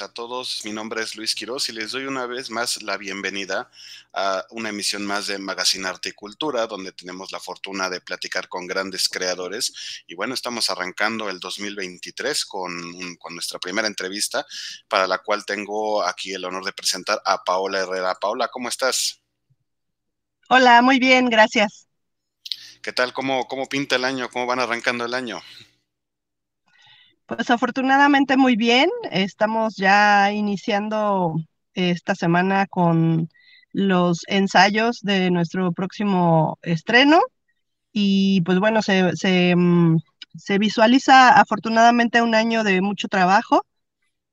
a todos. Mi nombre es Luis Quiroz y les doy una vez más la bienvenida a una emisión más de Magazine Arte y Cultura, donde tenemos la fortuna de platicar con grandes creadores. Y bueno, estamos arrancando el 2023 con, con nuestra primera entrevista, para la cual tengo aquí el honor de presentar a Paola Herrera. Paola, ¿cómo estás? Hola, muy bien, gracias. ¿Qué tal? ¿Cómo, cómo pinta el año? ¿Cómo van arrancando el año? Pues afortunadamente muy bien. Estamos ya iniciando esta semana con los ensayos de nuestro próximo estreno. Y pues bueno, se, se, mm, visualiza afortunadamente un año de mucho trabajo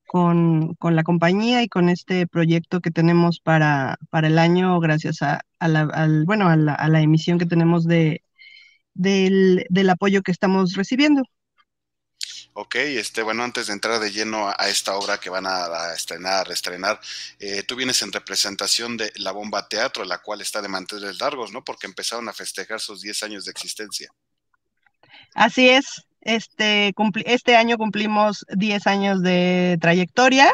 con, la compañía y con este proyecto que tenemos para, el año gracias a, la, al, bueno, a la, emisión que tenemos de, del apoyo que estamos recibiendo. Ok, este, bueno, antes de entrar de lleno a, esta obra que van a, estrenar, a reestrenar, eh, tú vienes en representación de La Bomba Teatro, la cual está de manteles largos, ¿no? Porque empezaron a festejar sus 10 años de existencia. Así es, este, este año cumplimos 10 años de trayectoria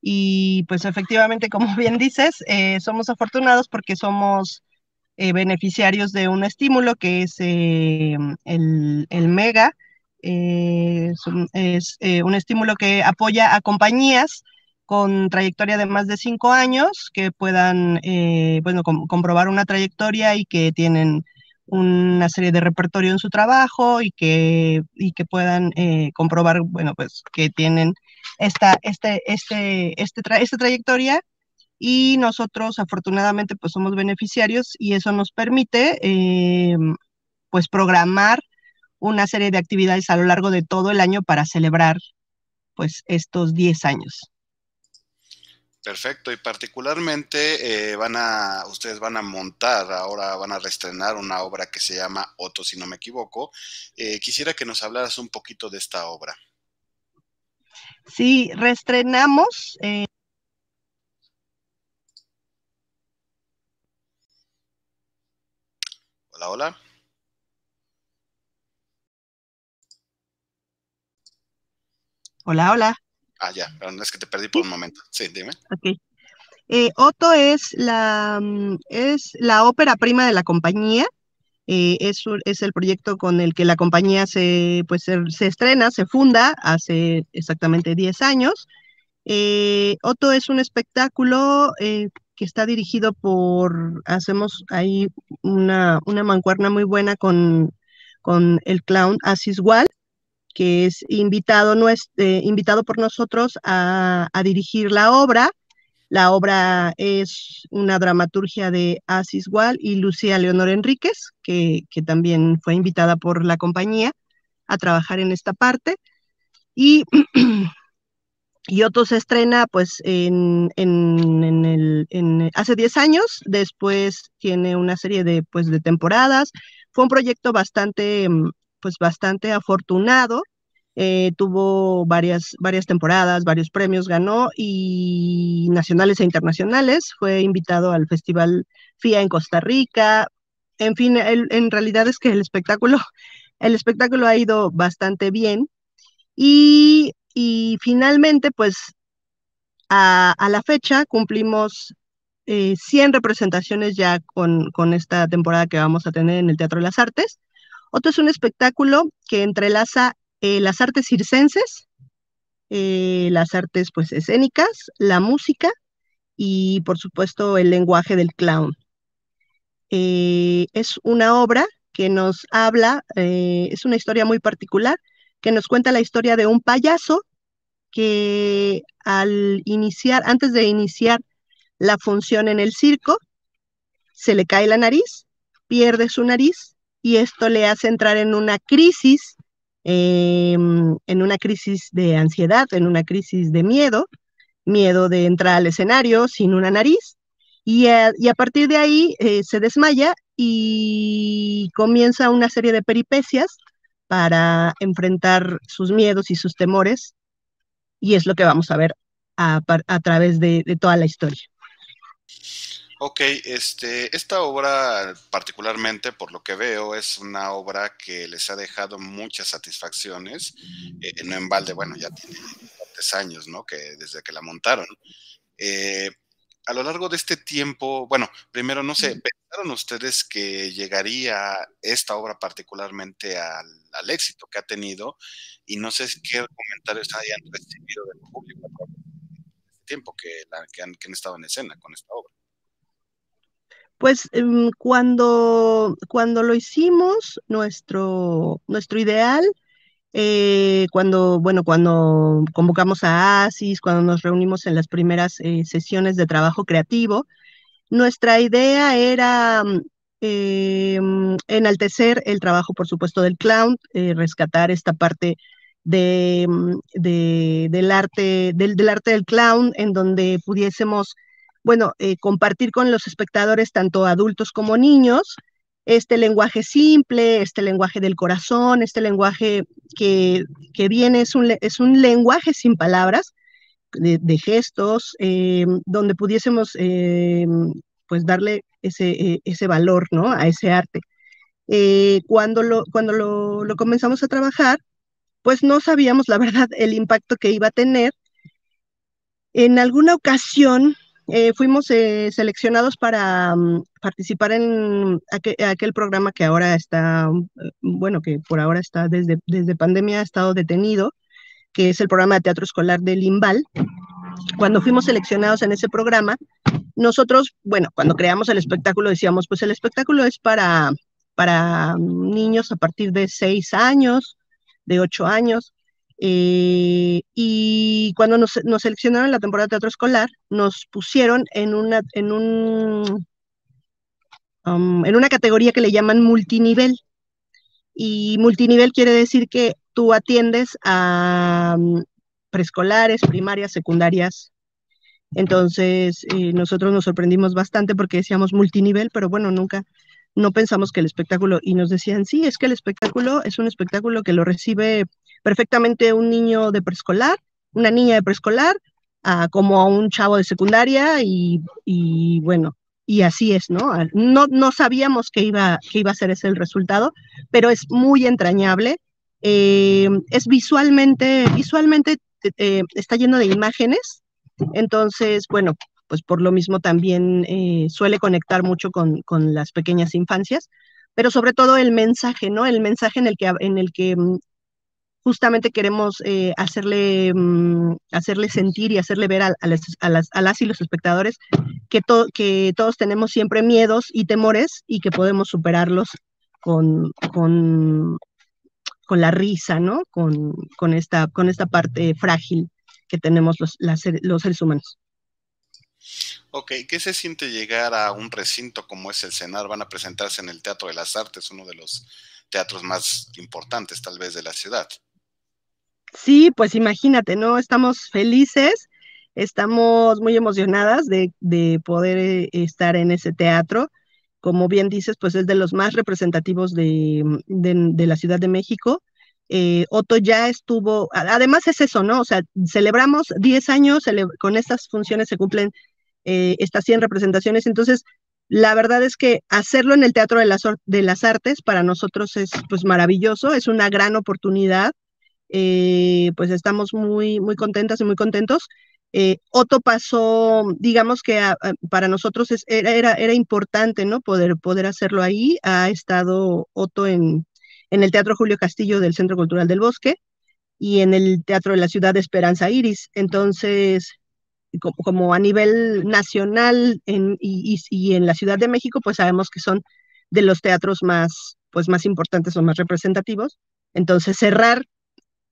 y pues efectivamente, como bien dices, eh, somos afortunados porque somos eh, beneficiarios de un estímulo que es el, el MEGA eh, es, eh, un, estímulo que apoya a compañías con trayectoria de más de cinco años que puedan, eh, bueno, comprobar una trayectoria y que tienen una serie de repertorio en su trabajo y que, que puedan comprobar, bueno, pues que tienen esta, este, este, este trayectoria y nosotros afortunadamente pues somos beneficiarios y eso nos permite em, pues programar una serie de actividades a lo largo de todo el año para celebrar pues estos 10 años. Perfecto, y particularmente eh, van a, ustedes van a montar, ahora van a restrenar una obra que se llama Otto, si no me equivoco. Eh, quisiera que nos hablaras un poquito de esta obra. Sí, reestrenamos. Eh, hola, hola. Hola, hola. Ah, ya, es que te perdí por un momento. Sí, dime. Ok. Eh, Otto es la, mm, es la ópera prima de la compañía. Eh, es, es, el proyecto con el que la compañía se, pues, se, estrena, se funda hace exactamente 10 años. Eh, Otto es un espectáculo que está dirigido por, hacemos ahí una, mancuerna muy buena con, con el clown Asis Wall que es invitado, no eh, invitado por nosotros a, dirigir la obra. La obra es una dramaturgia de Asis Wall y Lucía Leonor Enríquez, que, también fue invitada por la compañía a trabajar en esta parte. Y otro se estrena pues en, hace 10 años, después tiene una serie de, pues, de temporadas. Fue un proyecto bastante mm, pues bastante afortunado. Eh, tuvo varias, varias temporadas, varios premios ganó y nacionales e internacionales. Fue invitado al Festival FIA en Costa Rica. En fin, en realidad es que el espectáculo, el espectáculo ha ido bastante bien. Y, finalmente, pues a, la fecha cumplimos 100 eh, representaciones ya con, con esta temporada que vamos a tener en el Teatro de las Artes. Otro es un espectáculo que entrelaza eh, las artes circenses, eh, las artes pues escénicas, la música y por supuesto el lenguaje del clown. Eh, es una obra que nos habla, es una historia muy particular, que nos cuenta la historia de un payaso que al iniciar, antes de iniciar la función en el circo, se le cae la nariz, pierde su nariz y esto le hace entrar en una crisis, em, en una crisis de ansiedad, en una crisis de miedo, miedo de entrar al escenario sin una nariz, y a, partir de ahí eh, se desmaya y comienza una serie de peripecias para enfrentar sus miedos y sus temores, y es lo que vamos a ver a, través de toda la historia. Ok, este, esta obra particularmente, por lo que veo, es una obra que les ha dejado muchas satisfacciones. no eh, en balde, bueno, ya tiene bastantes años, ¿no? Que desde que la montaron. Eh, a lo largo de este tiempo, bueno, primero no sé, ¿pensaron ustedes que llegaría esta obra particularmente al, éxito que ha tenido? Y no sé qué comentarios hayan recibido del público a este tiempo que han estado en escena con esta obra. Pues em, cuando, cuando lo hicimos, nuestro, nuestro ideal, eh, cuando, bueno, cuando convocamos a ASIS, cuando nos reunimos en las primeras eh, sesiones de trabajo creativo, nuestra idea era mm, em, enaltecer el trabajo, por supuesto, del clown, eh, rescatar esta parte mm, de, del, arte, del, del arte del clown, en donde pudiésemos bueno, eh, compartir con los espectadores, tanto adultos como niños, este lenguaje simple, este lenguaje del corazón, este lenguaje que, que viene, es un, es un lenguaje sin palabras, de, gestos, eh, donde pudiésemos eh, pues darle ese, ese valor ¿no? a ese arte. cuando lo, cuando lo, lo, comenzamos a trabajar, pues no sabíamos la verdad el impacto que iba a tener. En alguna ocasión eh, fuimos eh, seleccionados para mm, participar en aquel, programa que ahora está, mm, eh, bueno, que por ahora está desde, desde pandemia, ha estado detenido, que es el programa de teatro escolar del Limbal. Cuando fuimos seleccionados en ese programa, nosotros, bueno, cuando creamos el espectáculo decíamos, pues el espectáculo es para, para niños a partir de seis años, de ocho años, eh, y cuando nos, nos, seleccionaron la temporada de teatro escolar, nos pusieron en una, en un, um, en una categoría que le llaman multinivel. Y multinivel quiere decir que tú atiendes a um, preescolares, primarias, secundarias. Entonces, eh, nosotros nos sorprendimos bastante porque decíamos multinivel, pero bueno, nunca, no pensamos que el espectáculo, y nos decían, sí, es que el espectáculo es un espectáculo que lo recibe perfectamente un niño de preescolar, una niña de preescolar, a, ah, como a un chavo de secundaria y, bueno, y así es, ¿no? Ah, no, no sabíamos que iba, que iba a ser ese el resultado, pero es muy entrañable. Eh, es visualmente, visualmente eh, está lleno de imágenes, entonces, bueno, pues por lo mismo también eh, suele conectar mucho con, con, las pequeñas infancias, pero sobre todo el mensaje, ¿no? El mensaje en el que, en el que mm, justamente queremos eh, hacerle, mm, hacerle sentir y hacerle ver a, las, y los espectadores que, que todos tenemos siempre miedos y temores y que podemos superarlos con, con, con la risa, ¿no? Con, esta, con esta parte frágil que tenemos los, los seres humanos. Ok, ¿qué se siente llegar a un recinto como es el CENAR? Van a presentarse en el Teatro de las Artes, uno de los teatros más importantes tal vez de la ciudad. Sí, pues imagínate, ¿no? Estamos felices, estamos muy emocionadas de, poder eh, estar en ese teatro. Como bien dices, pues es de los más representativos de, la Ciudad de México. Eh, Otto ya estuvo, además es eso, ¿no? O sea, celebramos 10 años, con estas funciones se cumplen eh, estas 100 representaciones, entonces la verdad es que hacerlo en el Teatro de las, de las Artes para nosotros es pues maravilloso, es una gran oportunidad eh, pues estamos muy, muy contentas y muy contentos. Eh, Otto pasó, digamos que para nosotros era, era, importante, ¿no? Poder, poder hacerlo ahí. Ha estado Otto en, en el Teatro Julio Castillo del Centro Cultural del Bosque y en el Teatro de la Ciudad de Esperanza Iris. Entonces, como, a nivel nacional y, en la Ciudad de México, pues sabemos que son de los teatros más, pues más importantes o más representativos. Entonces, cerrar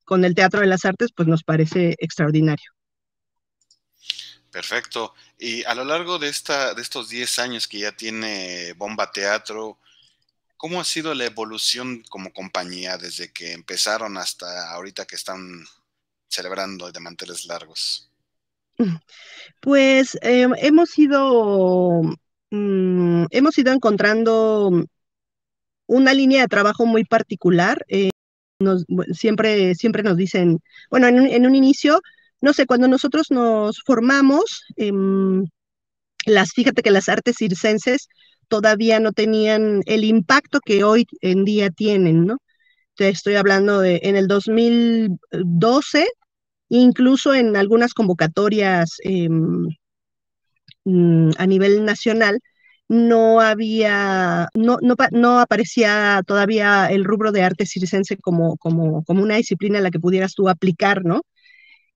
con el Teatro de las Artes, pues nos parece extraordinario. Perfecto. Y a lo largo de, esta, de estos 10 años que ya tiene Bomba Teatro, ¿cómo ha sido la evolución como compañía desde que empezaron hasta ahorita que están celebrando de manteles largos? Pues em, hemos ido mm, hemos ido encontrando una línea de trabajo muy particular. Eh, siempre, siempre nos dicen, bueno, en un, inicio, no sé, cuando nosotros nos formamos, em, las, fíjate que las artes circenses todavía no tenían el impacto que hoy en día tienen, ¿no? Te estoy hablando de en el 2012, incluso en algunas convocatorias em, mm, a nivel nacional, no había, no, no, no, aparecía todavía el rubro de arte circense como, como, como una disciplina en la que pudieras tú aplicar, ¿no?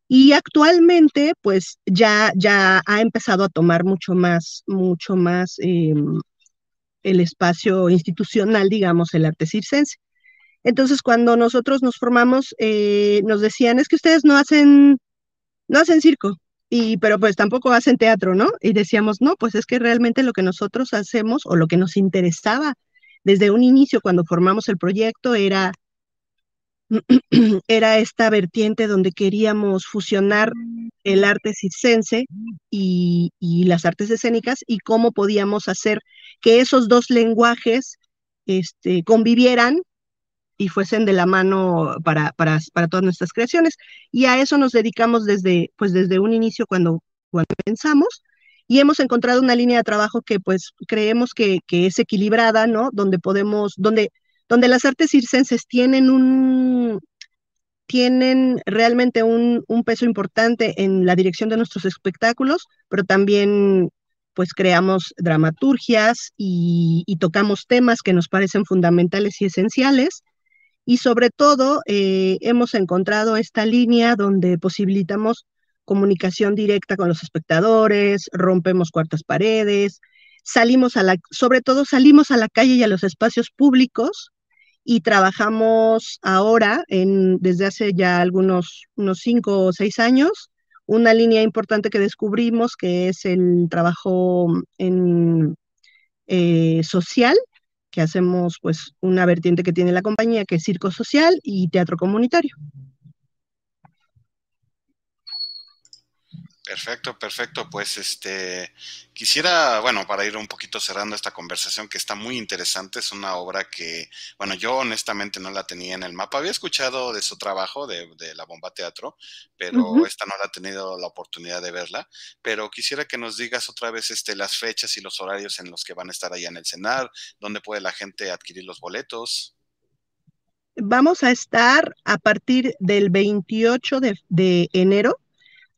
Y actualmente, pues ya, ya ha empezado a tomar mucho más, mucho más em, el espacio institucional, digamos, el arte circense. Entonces, cuando nosotros nos formamos, eh, nos decían, es que ustedes no hacen, no hacen circo, y pero pues tampoco hacen teatro, ¿no? Y decíamos, no, pues es que realmente lo que nosotros hacemos o lo que nos interesaba desde un inicio cuando formamos el proyecto era era esta vertiente donde queríamos fusionar el arte circense y, las artes escénicas y cómo podíamos hacer que esos dos lenguajes este, convivieran y fuesen de la mano para, para, todas nuestras creaciones. Y a eso nos dedicamos desde, pues desde un inicio cuando, cuando pensamos y hemos encontrado una línea de trabajo que pues creemos que, es equilibrada, ¿no? Donde podemos, donde, donde las artes circenses tienen un, tienen realmente un, peso importante en la dirección de nuestros espectáculos, pero también pues creamos dramaturgias y, y, tocamos temas que nos parecen fundamentales y esenciales y sobre todo eh, hemos encontrado esta línea donde posibilitamos comunicación directa con los espectadores, rompemos cuartas paredes, salimos a la, sobre todo salimos a la calle y a los espacios públicos y trabajamos ahora, en, desde hace ya algunos, unos cinco o seis años, una línea importante que descubrimos que es el trabajo mm, eh, social que hacemos pues una vertiente que tiene la compañía, que es circo social y teatro comunitario. Perfecto, perfecto. Pues este quisiera, bueno, para ir un poquito cerrando esta conversación que está muy interesante, es una obra que, bueno, yo honestamente no la tenía en el mapa. Había escuchado de su trabajo de, la bomba teatro, pero esta no la he tenido la oportunidad de verla. Pero quisiera que nos digas otra vez este las fechas y los horarios en los que van a estar allá en el cenar, dónde puede la gente adquirir los boletos. Vamos a estar a partir del 28 de enero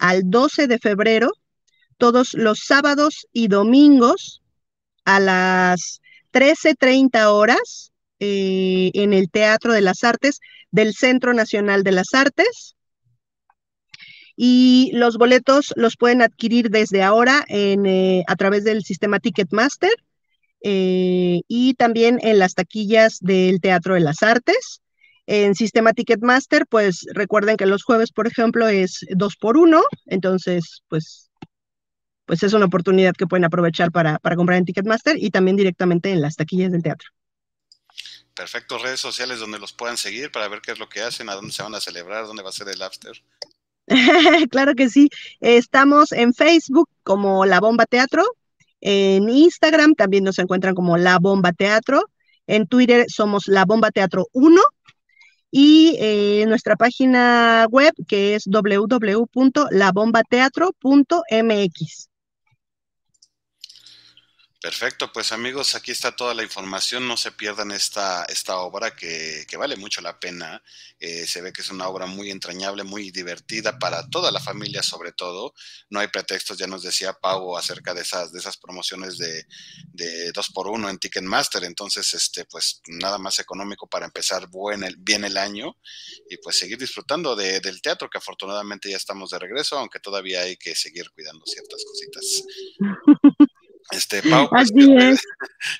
al 12 de febrero, todos los sábados y domingos a las 13.30 horas eh, en el Teatro de las Artes del Centro Nacional de las Artes. Y los boletos los pueden adquirir desde ahora eh, a través del sistema Ticketmaster eh, y también en las taquillas del Teatro de las Artes. En Sistema Ticketmaster, pues recuerden que los jueves, por ejemplo, es dos por uno, entonces, pues, pues es una oportunidad que pueden aprovechar para, para comprar en Ticketmaster y también directamente en las taquillas del teatro. Perfecto, redes sociales donde los puedan seguir para ver qué es lo que hacen, a dónde se van a celebrar, dónde va a ser el after. claro que sí. Estamos en Facebook como La Bomba Teatro. En Instagram también nos encuentran como La Bomba Teatro. En Twitter somos La Bomba Teatro 1 y eh, nuestra página web que es www.labombateatro.mx. Perfecto, pues amigos, aquí está toda la información, no se pierdan esta, esta obra que, vale mucho la pena, eh, se ve que es una obra muy entrañable, muy divertida para toda la familia sobre todo, no hay pretextos, ya nos decía Pau acerca de esas, de esas promociones de, de 2x1 en Ticketmaster, entonces este, pues nada más económico para empezar bien el año y pues seguir disfrutando del teatro que afortunadamente ya estamos de regreso, aunque todavía hay que seguir cuidando ciertas cositas. Este, Pau, pues,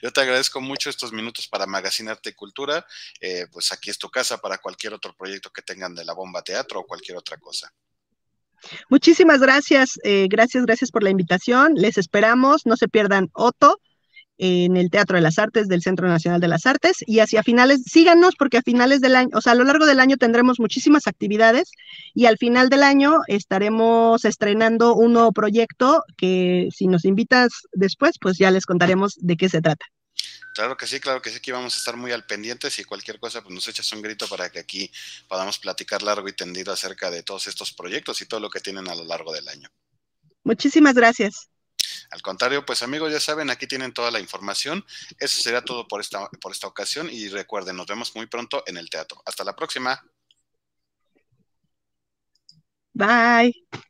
yo, te, agradezco mucho estos minutos para Magazine Arte y Cultura. Eh, pues aquí es tu casa para cualquier otro proyecto que tengan de la bomba teatro o cualquier otra cosa. Muchísimas gracias, eh, gracias, gracias por la invitación. Les esperamos, no se pierdan Otto en el Teatro de las Artes del Centro Nacional de las Artes y hacia finales, síganos porque a finales del año, o sea, a lo largo del año tendremos muchísimas actividades y al final del año estaremos estrenando un nuevo proyecto que si nos invitas después, pues ya les contaremos de qué se trata. Claro que sí, claro que sí, que vamos a estar muy al pendiente. Si cualquier cosa, pues nos echas un grito para que aquí podamos platicar largo y tendido acerca de todos estos proyectos y todo lo que tienen a lo largo del año. Muchísimas gracias. Al contrario, pues amigos, ya saben, aquí tienen toda la información. Eso será todo por esta, por esta ocasión y recuerden, nos vemos muy pronto en el teatro. Hasta la próxima. Bye.